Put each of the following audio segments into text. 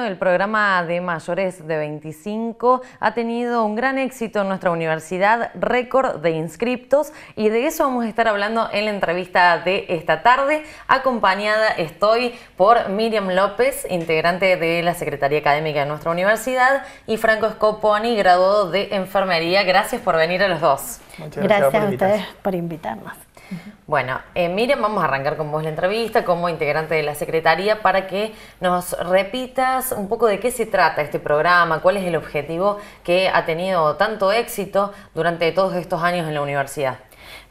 el programa de mayores de 25 ha tenido un gran éxito en nuestra universidad, récord de inscriptos y de eso vamos a estar hablando en la entrevista de esta tarde. Acompañada estoy por Miriam López, integrante de la Secretaría Académica de nuestra universidad y Franco Scoponi, graduado de enfermería. Gracias por venir a los dos. gracias a ustedes por invitarnos. Bueno, eh, Miriam, vamos a arrancar con vos la entrevista como integrante de la Secretaría para que nos repitas un poco de qué se trata este programa, cuál es el objetivo que ha tenido tanto éxito durante todos estos años en la universidad.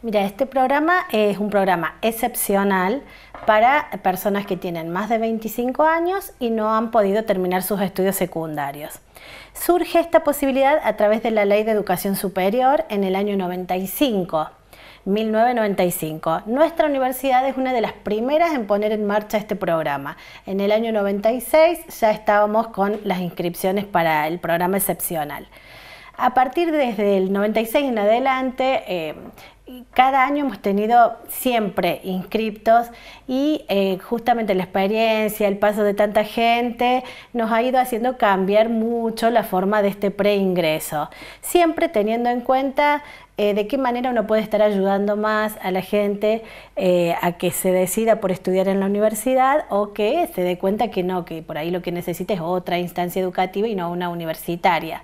Mira, este programa es un programa excepcional para personas que tienen más de 25 años y no han podido terminar sus estudios secundarios. Surge esta posibilidad a través de la Ley de Educación Superior en el año 95 1995. Nuestra universidad es una de las primeras en poner en marcha este programa. En el año 96 ya estábamos con las inscripciones para el programa excepcional. A partir desde el 96 en adelante, eh, cada año hemos tenido siempre inscriptos y eh, justamente la experiencia, el paso de tanta gente nos ha ido haciendo cambiar mucho la forma de este preingreso, siempre teniendo en cuenta eh, de qué manera uno puede estar ayudando más a la gente eh, a que se decida por estudiar en la universidad o que se dé cuenta que no, que por ahí lo que necesita es otra instancia educativa y no una universitaria.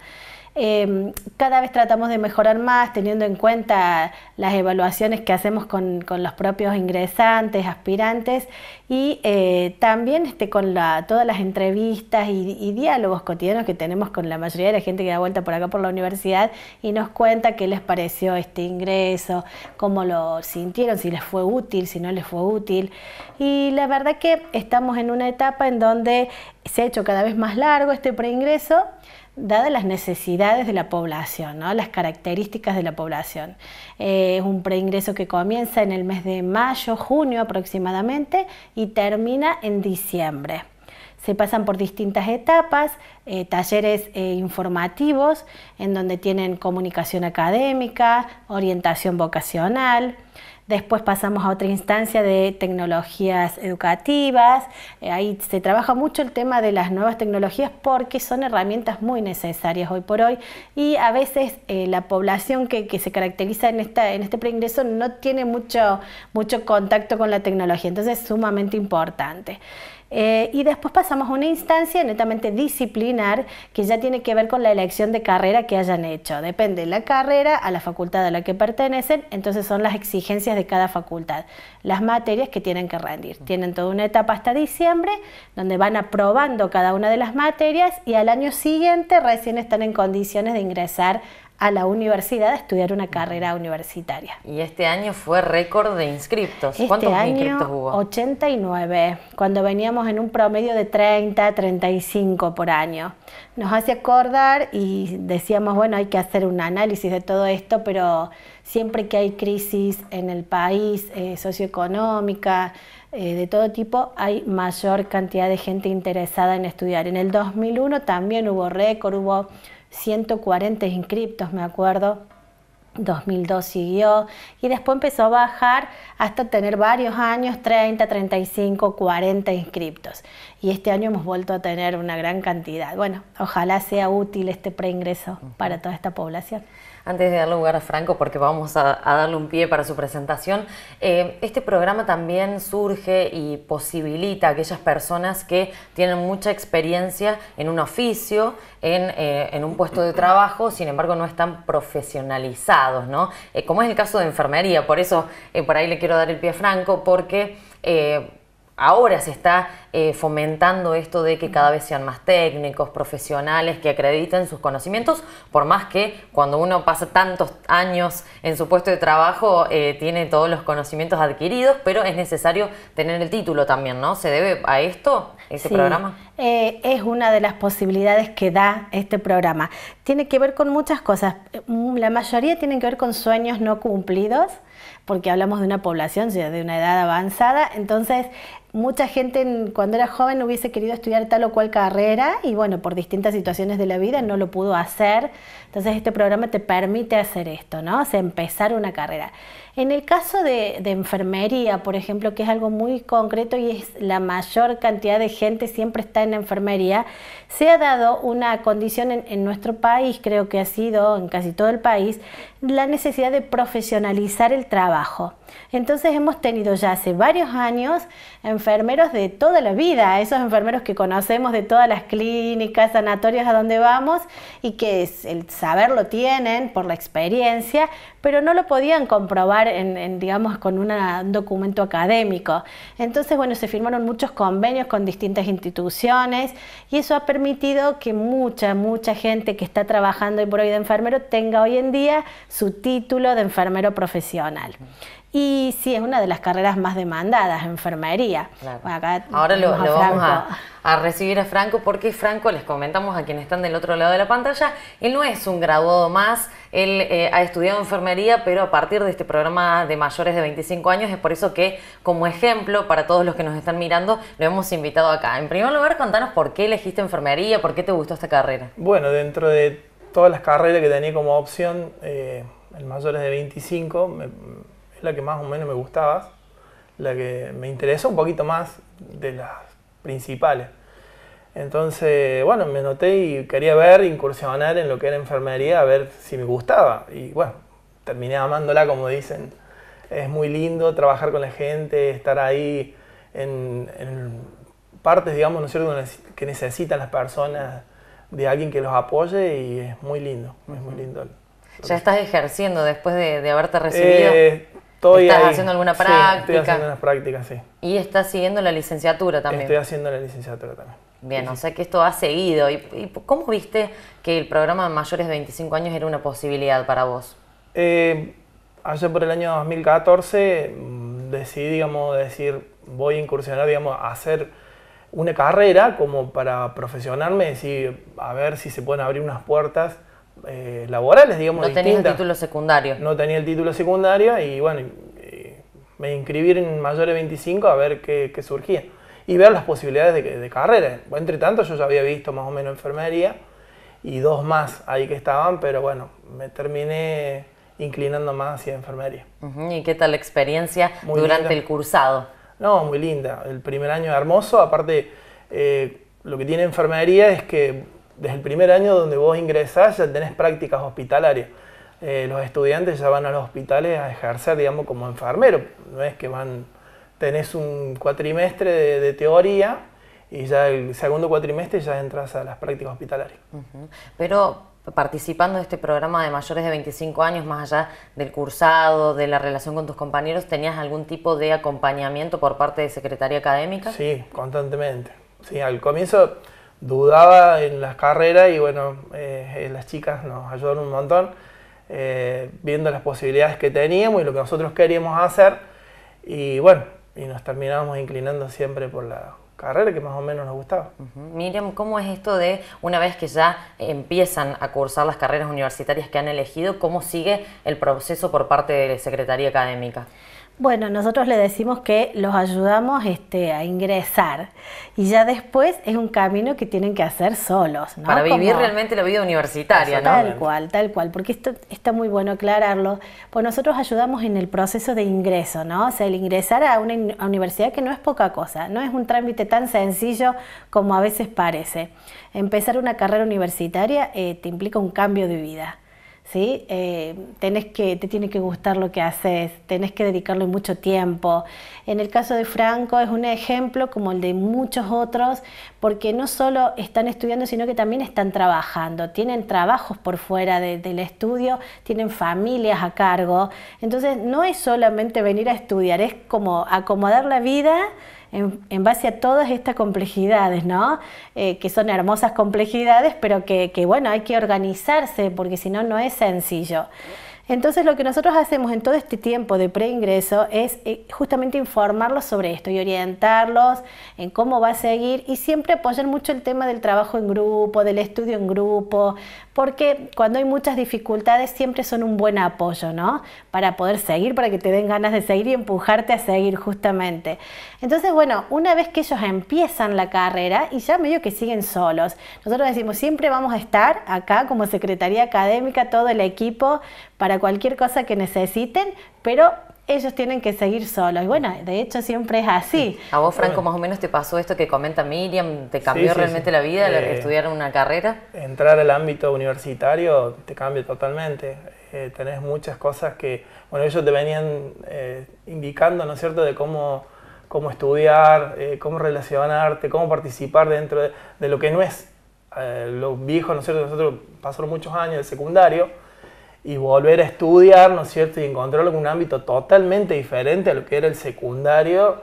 Em, cada vez tratamos de mejorar más teniendo en cuenta las evaluaciones que hacemos con, los propios ingresantes, aspirantes y eh, también este, con todas las entrevistas y, y, diálogos cotidianos que tenemos con la mayoría de la gente que da vuelta por acá por la universidad y nos cuenta qué les pareció este ingreso, cómo lo sintieron, si les fue útil, si no les fue útil. Y la verdad que estamos en una etapa en donde se ha hecho cada vez más largo este preingreso, dadas las necesidades de la población, las características de la población. Eh, es un preingreso que comienza en el mes de mayo, junio aproximadamente y termina en diciembre. Se pasan por distintas etapas, eh, talleres eh, informativos en donde tienen comunicación académica, orientación vocacional, Después pasamos a otra instancia de tecnologías educativas. Eh, ahí se trabaja mucho el tema de las nuevas tecnologías porque son herramientas muy necesarias hoy por hoy y a veces eh, la población que, se caracteriza en, esta, en este preingreso no tiene mucho contacto con la tecnología. Entonces es sumamente importante. Eh, y después pasamos a una instancia netamente disciplinar que ya tiene que ver con la elección de carrera que hayan hecho. Depende de la carrera, a la facultad a la que pertenecen, entonces son las exigencias de cada facultad, las materias que tienen que rendir. Tienen toda una etapa hasta diciembre donde van aprobando cada una de las materias y al año siguiente recién están en condiciones de ingresar a la universidad a estudiar una carrera universitaria. Y este año fue récord de inscriptos. Este ¿Cuántos inscriptos hubo? 89, cuando veníamos en un promedio de 30, 35 por año. Nos hace acordar y decíamos, bueno, hay que hacer un análisis de todo esto, pero siempre que hay crisis en el país, eh, socioeconómica, eh, de todo tipo, hay mayor cantidad de gente interesada en estudiar. En el 2001 también hubo récord, hubo 140 inscriptos, me acuerdo. 2002 siguió y después empezó a bajar hasta tener varios años, 30, 35, 40 inscriptos y este año hemos vuelto a tener una gran cantidad. Bueno, ojalá sea útil este preingreso para toda esta población. Antes de dar lugar a Franco, porque vamos a, darle un pie para su presentación, eh, este programa también surge y posibilita a aquellas personas que tienen mucha experiencia en un oficio, en, eh, un puesto de trabajo, sin embargo no están profesionalizados, ¿no? Eh, como es el caso de enfermería, por eso por ahí le quiero dar el pie a Franco, porque ahora se está eh, fomentando esto de que cada vez sean más técnicos, profesionales, que acrediten sus conocimientos, por más que cuando uno pasa tantos años en su puesto de trabajo eh, tiene todos los conocimientos adquiridos, pero es necesario tener el título también, ¿no? ¿Se debe a esto, ese programa? Eh, es una de las posibilidades que da este programa. Tiene que ver con muchas cosas. Mm, la mayoría tienen que ver con sueños no cumplidos porque hablamos de una población de una edad avanzada, entonces mucha gente cuando era joven hubiese querido estudiar tal o cual carrera y bueno, por distintas situaciones de la vida no lo pudo hacer. Entonces este programa te permite hacer esto, ¿no? O sea, empezar una carrera. En el caso de, de enfermería, por ejemplo, que es algo muy concreto y es la mayor cantidad de gente siempre está en enfermería, se ha dado una condición en, en nuestro país, creo que ha sido en casi todo el país, la necesidad de profesionalizar el trabajo. Entonces hemos tenido ya hace varios años enfermería enfermeros de toda la vida, esos enfermeros que conocemos de todas las clínicas, sanatorias a donde vamos y que el saber lo tienen por la experiencia, pero no lo podían comprobar en, digamos, con un documento académico. Entonces, bueno, se firmaron muchos convenios con distintas instituciones y eso ha permitido que mucha, mucha gente que está trabajando hoy por hoy de enfermero tenga hoy en día su título de enfermero profesional. Y sí, es una de las carreras más demandadas, enfermería. Ahora lo, vamos a, recibir a Franco porque Franco, les comentamos a quienes están del otro lado de la pantalla, él no es un graduado más, él eh, ha estudiado enfermería, pero a partir de este programa de mayores de 25 años, es por eso que como ejemplo para todos los que nos están mirando, lo hemos invitado acá. En primer lugar, contanos por qué elegiste enfermería, por qué te gustó esta carrera. Bueno, dentro de todas las carreras que tenía como opción, el eh, mayores de 25, me, es la que más o menos me gustaba, la que me interesó un poquito más de las principales. Entonces, bueno, me noté y quería ver, incursionar en lo que era enfermería, a ver si me gustaba. Y bueno, terminé amándola, como dicen. Es muy lindo trabajar con la gente, estar ahí en, partes, digamos, ¿no cierto?, que necesitan las personas de alguien que los apoye y es muy lindo, es muy lindo. ¿Ya estás ejerciendo después de, haberte recibido? Eh, ¿Estás haciendo alguna práctica? estoy haciendo unas prácticas, sí. Y estás siguiendo la licenciatura también. Estoy haciendo la licenciatura también. Bien, o sea que esto ha seguido. ¿Y, cómo viste que el programa de mayores de 25 años era una posibilidad para vos? Eh, ayer por el año 2014 mm, decidí, digamos, decir, voy a incursionar, digamos, a hacer una carrera como para profesionarme, decir, a ver si se pueden abrir unas puertas eh, laborales, digamos. No tenía el título secundario. No tenía el título secundario y bueno, me inscribí en mayores 25 a ver qué, surgía y ver las posibilidades de, carrera. Entre tanto, yo ya había visto más o menos enfermería y dos más ahí que estaban, pero bueno, me terminé inclinando más hacia enfermería. ¿Y qué tal la experiencia durante el cursado? No, muy linda. El primer año hermoso, aparte... Eh, lo que tiene enfermería es que desde el primer año donde vos ingresás ya tenés prácticas hospitalarias. Eh, los estudiantes ya van a los hospitales a ejercer, digamos, como enfermero. No es que van, tenés un cuatrimestre de, teoría y ya el segundo cuatrimestre ya entras a las prácticas hospitalarias. Pero participando de este programa de mayores de 25 años, más allá del cursado, de la relación con tus compañeros, ¿tenías algún tipo de acompañamiento por parte de Secretaría Académica? Sí, constantemente. Sí, al comienzo dudaba en las carreras y bueno, eh, eh, las chicas nos ayudaron un montón eh, viendo las posibilidades que teníamos y lo que nosotros queríamos hacer y bueno, y nos terminábamos inclinando siempre por la carrera que más o menos nos gustaba. Miriam, ¿cómo es esto de una vez que ya empiezan a cursar las carreras universitarias que han elegido, cómo sigue el proceso por parte de la Secretaría Académica? Bueno, nosotros le decimos que los ayudamos este, a ingresar y ya después es un camino que tienen que hacer solos. Para vivir realmente la vida universitaria, ¿no? Tal cual, tal cual, porque está muy bueno aclararlo. Pues nosotros ayudamos en el proceso de ingreso, ¿no? O sea, el ingresar a una universidad que no es poca cosa, no es un trámite tan sencillo como a veces parece. Empezar una carrera universitaria eh, te implica un cambio de vida ¿sí? Eh, que, te tiene que gustar lo que haces, tenés que dedicarle mucho tiempo. En el caso de Franco es un ejemplo como el de muchos otros, porque no solo están estudiando, sino que también están trabajando, tienen trabajos por fuera del estudio, tienen familias a cargo. Entonces no es solamente venir a estudiar, es como acomodar la vida en, base a todas estas complejidades, ¿no? Eh, que son hermosas complejidades, pero que, que, bueno, hay que organizarse porque si no, no es sencillo. Entonces lo que nosotros hacemos en todo este tiempo de preingreso es eh, justamente informarlos sobre esto y orientarlos en cómo va a seguir y siempre apoyar mucho el tema del trabajo en grupo, del estudio en grupo, porque cuando hay muchas dificultades siempre son un buen apoyo, ¿no? Para poder seguir, para que te den ganas de seguir y empujarte a seguir justamente. Entonces, bueno, una vez que ellos empiezan la carrera y ya medio que siguen solos, nosotros decimos, siempre vamos a estar acá como Secretaría Académica, todo el equipo, para cualquier cosa que necesiten, pero ellos tienen que seguir solos. Y bueno, de hecho siempre es así. ¿A vos, Franco, más o menos te pasó esto que comenta Miriam? ¿Te cambió realmente la vida eh, estudiar una carrera? Entrar al ámbito universitario te cambia totalmente. Eh, tenés muchas cosas que, bueno, ellos te venían eh, indicando, ¿no es cierto?, de cómo, cómo estudiar, eh, cómo relacionarte, cómo participar dentro de, lo que no es lo viejo, ¿no es cierto? Nosotros pasamos muchos años de secundario y volver a estudiar, ¿no es cierto? Y encontrar en un ámbito totalmente diferente a lo que era el secundario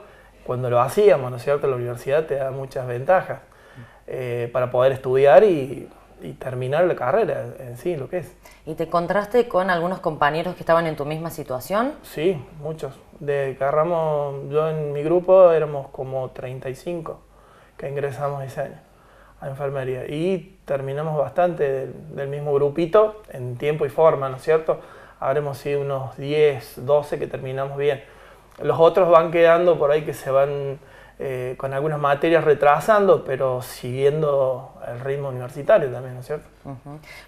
cuando lo hacíamos, ¿no es cierto? La universidad te da muchas ventajas eh, para poder estudiar y, terminar la carrera en sí, lo que es. ¿Y te encontraste con algunos compañeros que estaban en tu misma situación? Sí, muchos. De yo en mi grupo éramos como 35 que ingresamos ese año enfermería. Y terminamos bastante del, del, mismo grupito en tiempo y forma, ¿no es cierto? Habremos sido unos 10, 12 que terminamos bien. Los otros van quedando por ahí que se van eh, con algunas materias retrasando, pero siguiendo el ritmo universitario también, ¿no es cierto?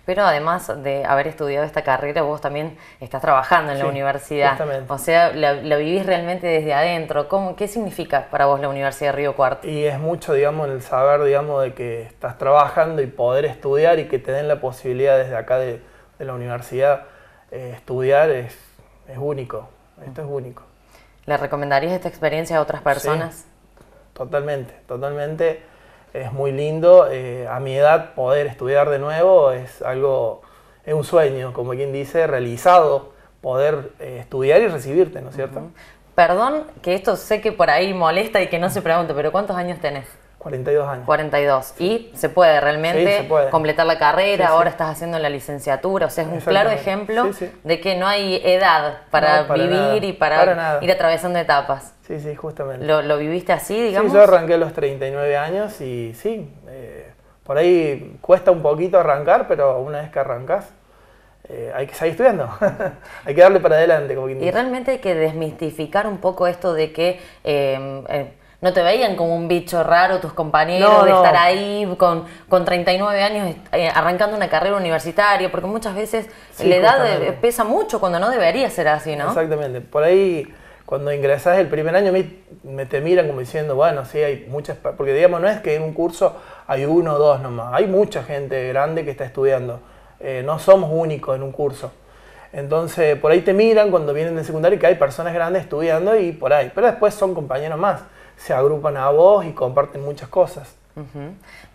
Pero además de haber estudiado esta carrera, vos también estás trabajando en la universidad. Justamente. O sea, la, vivís realmente desde adentro. ¿Cómo, ¿Qué significa para vos la Universidad de Río Cuarto? Y es mucho, digamos, el saber, digamos, de que estás trabajando y poder estudiar y que te den la posibilidad desde acá de, de la universidad eh, estudiar es, es único. Esto es único. ¿Le recomendarías esta experiencia a otras personas? totalmente, totalmente. Es muy lindo. Eh, a mi edad poder estudiar de nuevo es algo, es un sueño, como quien dice, realizado, poder eh, estudiar y recibirte, ¿no es cierto? Perdón que esto sé que por ahí molesta y que no se pregunte, pero ¿cuántos años tenés? 42 años. 42. Y se puede realmente completar la carrera, ahora estás haciendo la licenciatura, o sea, es un claro ejemplo de que no hay edad para, vivir y para, ir atravesando etapas. Sí, sí, justamente. ¿Lo, viviste así, digamos? Sí, yo arranqué a los 39 años y sí, eh, por ahí cuesta un poquito arrancar, pero una vez que arrancas, eh, hay que seguir estudiando, hay que darle para adelante. y realmente hay que desmistificar un poco esto de que eh, no te veían como un bicho raro tus compañeros de estar ahí con, con 39 años eh, arrancando una carrera universitaria, porque muchas veces la edad pesa mucho cuando no debería ser así, ¿no? Exactamente. Por ahí, cuando ingresas el primer año, me, me, te miran como diciendo, bueno, sí, hay muchas. Porque digamos, no es que en un curso hay uno o dos nomás, hay mucha gente grande que está estudiando. Eh, no somos únicos en un curso. Entonces, por ahí te miran cuando vienen de secundaria que hay personas grandes estudiando y por ahí. Pero después son compañeros más se agrupan a vos y comparten muchas cosas.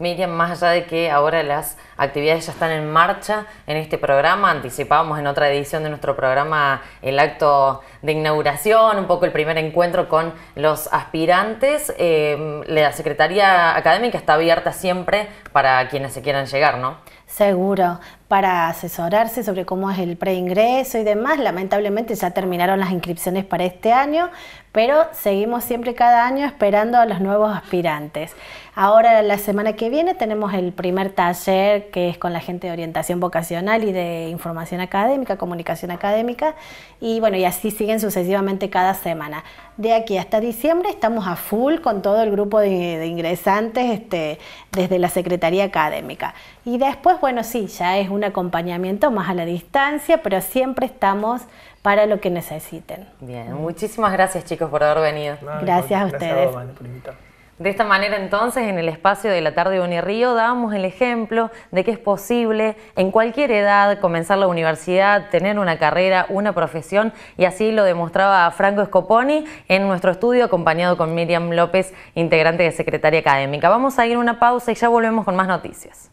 Miriam, más allá de que ahora las actividades ya están en marcha en este programa, anticipábamos en otra edición de nuestro programa el acto de inauguración, un poco el primer encuentro con los aspirantes. Em, la Secretaría Académica está abierta siempre para quienes se quieran llegar, ¿no? Seguro, para asesorarse sobre cómo es el preingreso y demás. Lamentablemente ya terminaron las inscripciones para este año, pero seguimos siempre cada año esperando a los nuevos aspirantes. Ahora la semana que viene tenemos el primer taller que es con la gente de orientación vocacional y de información académica, comunicación académica y bueno, y así siguen sucesivamente cada semana. De aquí hasta diciembre estamos a full con todo el grupo de, ingresantes este, desde la Secretaría Académica. Y después, bueno, sí, ya es un acompañamiento más a la distancia, pero siempre estamos para lo que necesiten. Bien, muchísimas gracias chicos por haber venido. gracias, a ustedes. de esta manera entonces, en el espacio de la tarde de Unirío, damos el ejemplo de que es posible en cualquier edad comenzar la universidad, tener una carrera, una profesión, y así lo demostraba Franco Scoponi en nuestro estudio, acompañado con Miriam López, integrante de Secretaria Académica. Vamos a ir a una pausa y ya volvemos con más noticias.